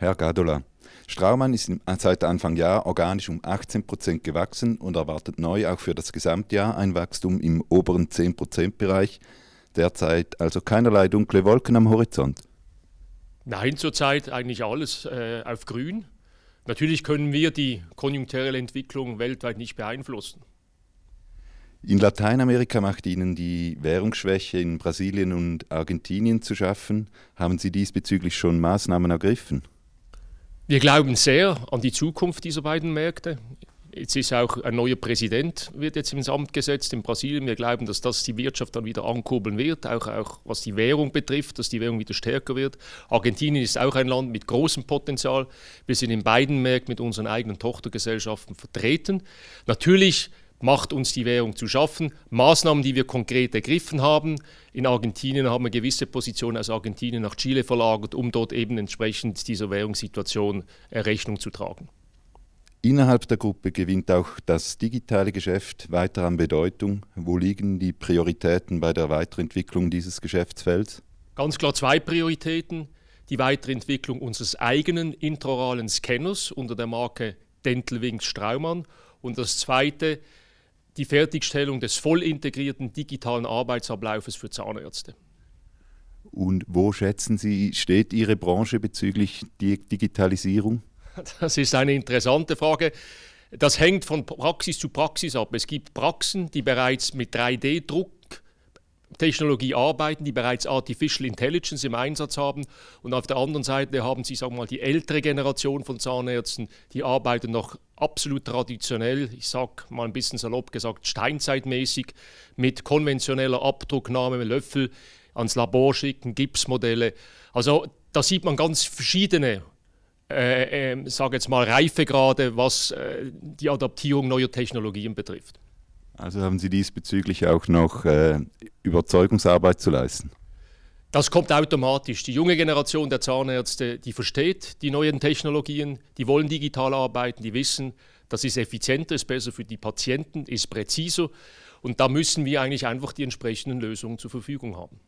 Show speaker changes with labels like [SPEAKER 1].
[SPEAKER 1] Herr Gadola, Straumann ist seit Anfang Jahr organisch um 18 gewachsen und erwartet neu auch für das Gesamtjahr ein Wachstum im oberen 10 Bereich. Derzeit also keinerlei dunkle Wolken am Horizont.
[SPEAKER 2] Nein, zurzeit eigentlich alles äh, auf Grün. Natürlich können wir die konjunkturelle Entwicklung weltweit nicht beeinflussen.
[SPEAKER 1] In Lateinamerika macht Ihnen die Währungsschwäche in Brasilien und Argentinien zu schaffen. Haben Sie diesbezüglich schon Maßnahmen ergriffen?
[SPEAKER 2] Wir glauben sehr an die Zukunft dieser beiden Märkte. Jetzt ist auch ein neuer Präsident, wird jetzt ins Amt gesetzt in Brasilien. Wir glauben, dass das die Wirtschaft dann wieder ankurbeln wird, auch, auch was die Währung betrifft, dass die Währung wieder stärker wird. Argentinien ist auch ein Land mit großem Potenzial. Wir sind in beiden Märkten mit unseren eigenen Tochtergesellschaften vertreten. Natürlich macht uns die Währung zu schaffen. Maßnahmen, die wir konkret ergriffen haben. In Argentinien haben wir gewisse Positionen aus Argentinien nach Chile verlagert, um dort eben entsprechend dieser Währungssituation äh, Rechnung zu tragen.
[SPEAKER 1] Innerhalb der Gruppe gewinnt auch das digitale Geschäft weiter an Bedeutung. Wo liegen die Prioritäten bei der Weiterentwicklung dieses Geschäftsfelds?
[SPEAKER 2] Ganz klar zwei Prioritäten. Die Weiterentwicklung unseres eigenen intraoralen Scanners unter der Marke Dental Straumann und das zweite die Fertigstellung des voll integrierten digitalen Arbeitsablaufes für Zahnärzte.
[SPEAKER 1] Und wo schätzen Sie, steht Ihre Branche bezüglich der Digitalisierung?
[SPEAKER 2] Das ist eine interessante Frage. Das hängt von Praxis zu Praxis ab. Es gibt Praxen, die bereits mit 3D-Druck Technologie arbeiten, die bereits Artificial Intelligence im Einsatz haben. Und auf der anderen Seite haben Sie, sagen wir mal, die ältere Generation von Zahnärzten, die arbeiten noch absolut traditionell, ich sage mal ein bisschen salopp gesagt, steinzeitmäßig, mit konventioneller Abdrucknahme, mit Löffel ans Labor schicken, Gipsmodelle. Also da sieht man ganz verschiedene äh, äh, sage jetzt mal, Reifegrade, was äh, die Adaptierung neuer Technologien betrifft.
[SPEAKER 1] Also haben Sie diesbezüglich auch noch äh, Überzeugungsarbeit zu leisten?
[SPEAKER 2] Das kommt automatisch. Die junge Generation der Zahnärzte, die versteht die neuen Technologien, die wollen digital arbeiten, die wissen, das ist effizienter, ist besser für die Patienten, ist präziser. Und da müssen wir eigentlich einfach die entsprechenden Lösungen zur Verfügung haben.